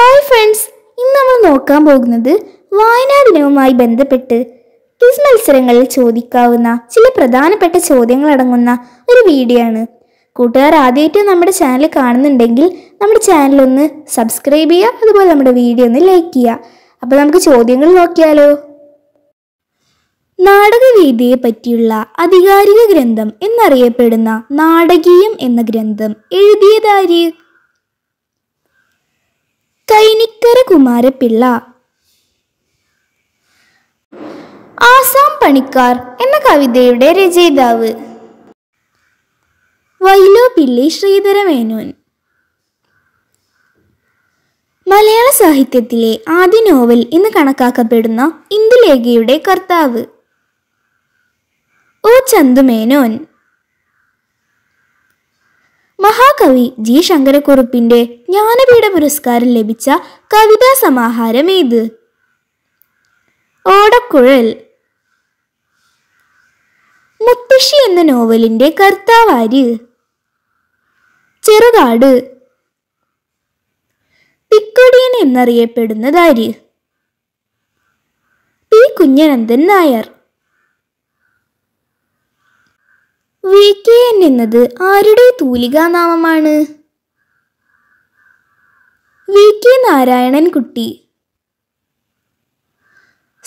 hi friends ഇന്ന് നമ്മൾ നോക്കാൻ പോകുന്നത് ദിനവുമായി ബന്ധപ്പെട്ട് ക്വിസ് മത്സരങ്ങളിൽ ചോദിക്കാവുന്ന ചില പ്രധാനപ്പെട്ട ചോദ്യങ്ങൾ അടങ്ങുന്ന ഒരു വീഡിയോ ആണ് കൂട്ടുകാർ ആദ്യമായിട്ട് നമ്മുടെ ചാനൽ കാണുന്നുണ്ടെങ്കിൽ നമ്മുടെ ചാനൽ ഒന്ന് സബ്സ്ക്രൈബ് ചെയ്യുക അതുപോലെ നമ്മുടെ വീഡിയോ ഒന്ന് ലൈക്ക് ചെയ്യുക അപ്പോൾ നമുക്ക് ചോദ്യങ്ങൾ നോക്കിയാലോ നാടകവേദിയെ പറ്റിയുള്ള അധികാരിക ഗ്രന്ഥം എന്നറിയപ്പെടുന്ന നാടകീയം എന്ന ഗ്രന്ഥം എഴുതിയതാര് കൈനിക്കര കുമാരപ്പിള്ള ആസാം പണിക്കാർ എന്ന കവിതയുടെ രചയിതാവ് വൈലോപ്പിള്ളി ശ്രീധരമേനോൻ മലയാള സാഹിത്യത്തിലെ ആദ്യ നോവൽ എന്ന് കണക്കാക്കപ്പെടുന്ന ഇന്ദുലേഖയുടെ കർത്താവ് ഓ ചന്തുമേനോൻ മഹാകവി ജി ശങ്കരക്കുറുപ്പിന്റെ ജ്ഞാനപീഠ പുരസ്കാരം ലഭിച്ച കവിതാ സമാഹാരം ഏത് ഓടക്കുഴൽ മുത്തശ്ശി എന്ന നോവലിന്റെ കർത്താവാര് ചെറുകാട് പിക്കൊടിയൻ എന്നറിയപ്പെടുന്നതാര് P Kunhanandan Nair V K N എന്നത് ആരുടെ തൂലികാനാമമാണ് വി കെ നാരായണൻകുട്ടി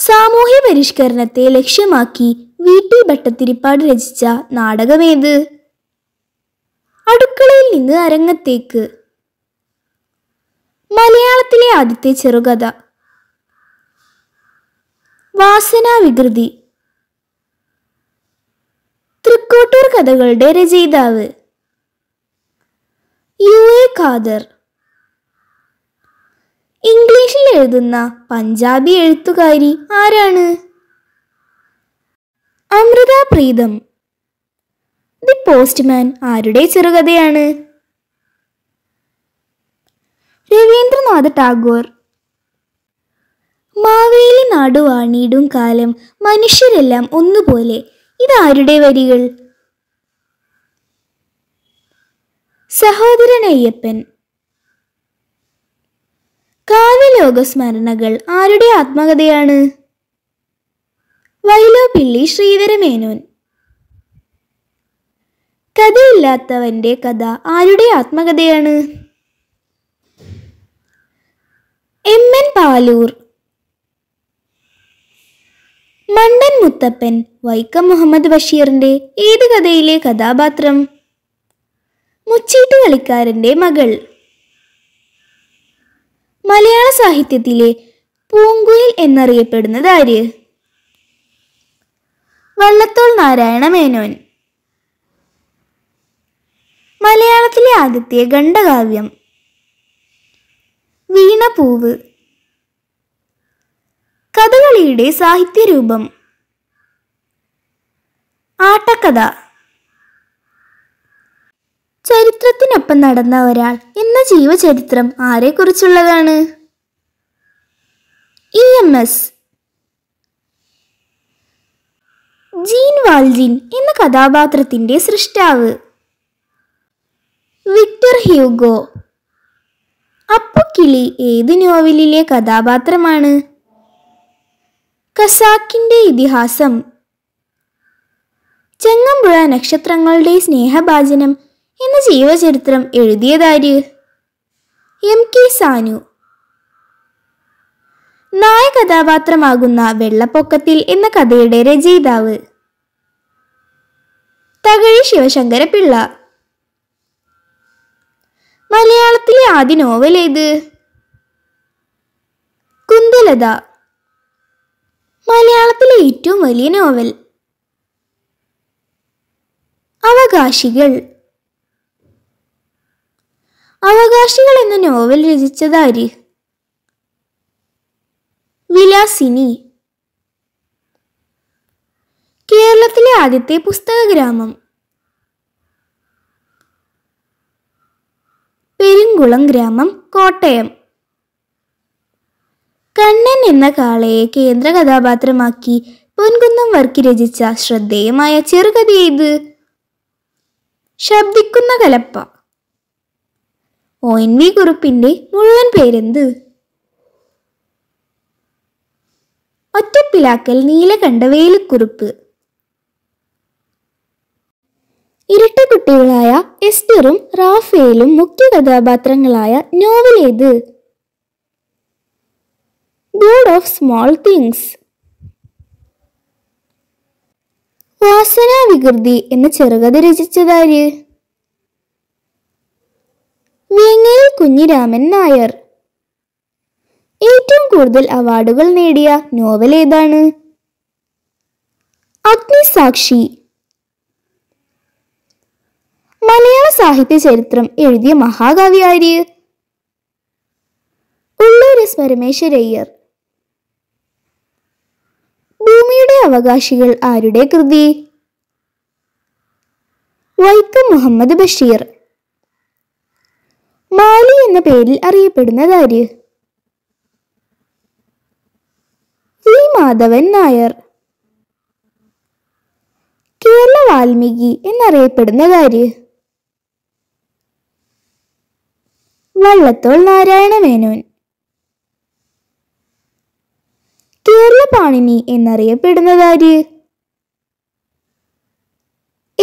സാമൂഹ്യ പരിഷ്കരണത്തെ ലക്ഷ്യമാക്കി വി ടി ഭട്ടത്തിരിപ്പാട് രചിച്ച നാടകമേത് അടുക്കളയിൽ നിന്ന് അരങ്ങത്തേക്ക് മലയാളത്തിലെ ആദ്യത്തെ ചെറുകഥ വാസന വികൃതി കോട്ടൂർ കഥകളുടെ രചയിതാവ് യു എ ഖാദർ ഇംഗ്ലീഷിൽ എഴുതുന്ന പഞ്ചാബി എഴുത്തുകാരി ആരാണ് അമൃത പ്രീതം ദി പോസ്റ്റ്മാൻ ആരുടെ ചെറുകഥയാണ് രവീന്ദ്രനാഥ് ടാഗോർ മാവേലി നാടുവാണിയിടും കാലം മനുഷ്യരെല്ലാം ഒന്നുപോലെ ഇതാരുടെ വരികൾ സഹോദരൻ അയ്യപ്പൻ കാവ്യലോക സ്മരണകൾ ആരുടെ ആത്മകഥയാണ് വൈലോപ്പിള്ളി ശ്രീധരമേനോൻ കഥയില്ലാത്തവന്റെ കഥ ആരുടെ ആത്മകഥയാണ് എം എൻ പാലൂർ മണ്ടൻ മുത്തപ്പൻ വൈക്കം മുഹമ്മദ് ബഷീറിന്റെ ഏത് കഥയിലെ കഥാപാത്രം മുച്ചീട്ട് കളിക്കാരൻ്റെ മകൾ മലയാള സാഹിത്യത്തിലെ പൂങ്കുയിൽ എന്നറിയപ്പെടുന്നത് വള്ളത്തോൾ നാരായണ മേനോൻ മലയാളത്തിലെ ആദ്യത്തെ ഖണ്ഡകാവ്യം വീണപൂവ് കഥകളിയുടെ സാഹിത്യരൂപം ആട്ടക്കഥ ചരിത്രത്തിനൊപ്പം നടന്ന ഒരാൾ എന്ന ജീവചരിത്രം ആരെക്കുറിച്ചുള്ളതാണ് E M S Jean Valjean എന്ന കഥാപാത്രത്തിന്റെ സൃഷ്ടാവ് വിക്ടർ ഹ്യൂഗോ അപ്പുക്കിളി ഏത് നോവലിലെ കഥാപാത്രമാണ് കസാക്കിന്റെ ഇതിഹാസം ചെങ്ങമ്പുഴ നക്ഷത്രങ്ങളുടെ സ്നേഹഭാചനം എന്ന ജീവചരിത്രം എഴുതിയതാര് എം കെ സാനു നായ കഥാപാത്രമാകുന്ന വെള്ളപ്പൊക്കത്തിൽ എന്ന കഥയുടെ രചയിതാവ് തകഴി ശിവശങ്കര പിള്ള മലയാളത്തിലെ ആദ്യ നോവൽ ഏത് കുന്തലത മലയാളത്തിലെ ഏറ്റവും വലിയ നോവൽ അവകാശികൾ അവകാശികൾ എന്ന നോവൽ രചിച്ചതാര് വിലാസിനി കേരളത്തിലെ ആദ്യത്തെ പുസ്തക ഗ്രാമം പെരുങ്കുളം ഗ്രാമം കോട്ടയം കണ്ണൻ എന്ന കാളയെ കേന്ദ്ര കഥാപാത്രമാക്കി പൊൻകുന്നം വർക്കി രചിച്ച ശ്രദ്ധേയമായ ചെറുകഥ ഇത് ശബ്ദിക്കുന്ന കലപ്പ ഒ എൻ വി കുറുപ്പിൻ്റെ മുഴുവൻ പേരെന്ത് ഒറ്റപ്പിലാക്കൽ നീലകണ്ഠ ഇരട്ട ഇരട്ടക്കുട്ടികളായ എസ്റ്ററും റാഫേലും മുഖ്യ കഥാപാത്രങ്ങളായ നോവൽ ഏത് ഗോഡ് ഓഫ് സ്മോൾ തിങ്സ് വികൃതി എന്ന ചെറുകഥ രചിച്ചതാര് കുഞ്ഞിരാമൻ നായർ ഏറ്റവും കൂടുതൽ അവാർഡുകൾ നേടിയ നോവൽ ഏതാണ് അഗ്നിസാക്ഷി മലയാള സാഹിത്യ ചരിത്രം എഴുതിയ മഹാകവി ആര് ഉള്ളൂർ എസ് പരമേശ്വരയ്യർ ഭൂമിയുടെ അവകാശികൾ ആരുടെ കൃതി വൈക്കം മുഹമ്മദ് ബഷീർ എന്ന പേരിൽ അറിയപ്പെടുന്നതാര് സി മാധവൻ നായർ കേരള വാൽമീകി എന്നറിയപ്പെടുന്നതാര് വള്ളത്തോൾ നാരായണ മേനോൻ കേരള പാണിനി എന്നറിയപ്പെടുന്നതാര്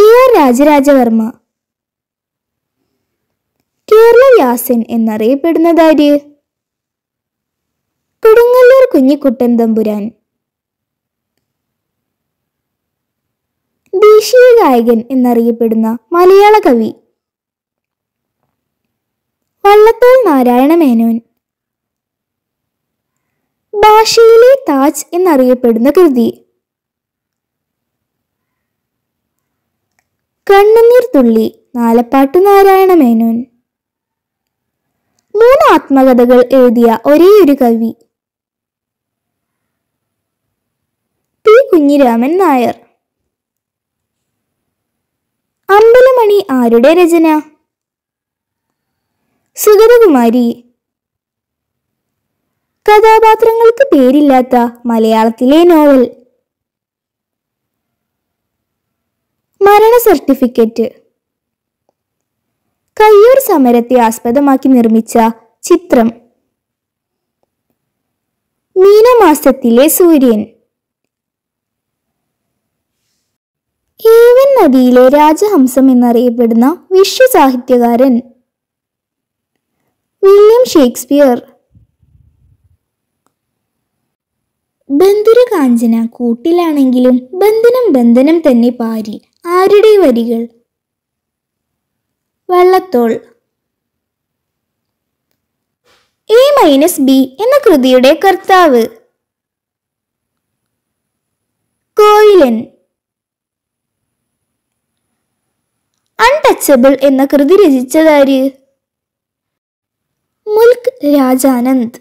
എ ആർ രാജരാജവർമ്മ കേരളവ്യാസൻ എന്നറിയപ്പെടുന്നതാര് കൊടുങ്ങല്ലൂർ കുഞ്ഞിക്കുട്ടൻ തമ്പുരാൻ ദേശീയ ഗായകൻ എന്നറിയപ്പെടുന്ന മലയാള കവി വള്ളത്തോൾ നാരായണ മേനോൻ ഭാഷയിലെ താജ് എന്നറിയപ്പെടുന്ന കൃതി കണ്ണുനീർ തുള്ളി നാലപ്പാട്ട് നാരായണ മേനോൻ മൂന്ന് ആത്മകഥകൾ എഴുതിയ ഒരേയൊരു കവി പി കുഞ്ഞിരാമൻ നായർ അമ്പലമണി ആരുടെ രചന സുഗതകുമാരി കഥാപാത്രങ്ങൾക്ക് പേരില്ലാത്ത മലയാളത്തിലെ നോവൽ മരണ സർട്ടിഫിക്കറ്റ് കയ്യൂർ സമരത്തെ ആസ്പദമാക്കി നിർമ്മിച്ച ചിത്രം മീനമാസത്തിലെ സൂര്യൻ ഏവൻ നദിയിലെ രാജഹംസം എന്നറിയപ്പെടുന്ന വിശ്വ സാഹിത്യകാരൻ വില്യം ഷേക്സ്പിയർ ബന്ധുര കാഞ്ചന കൂട്ടിലാണെങ്കിലും ബന്ധനം ബന്ധനം തന്നെ പാരി ആരുടെ വരികൾ വെള്ളത്തോൾ എ മൈനസ് ബി എന്ന കൃതിയുടെ കർത്താവ് കോയിലൻ അൺടച്ചബിൾ എന്ന കൃതി രചിച്ചതാര് മുൽക്ക് രാജാനന്ദ്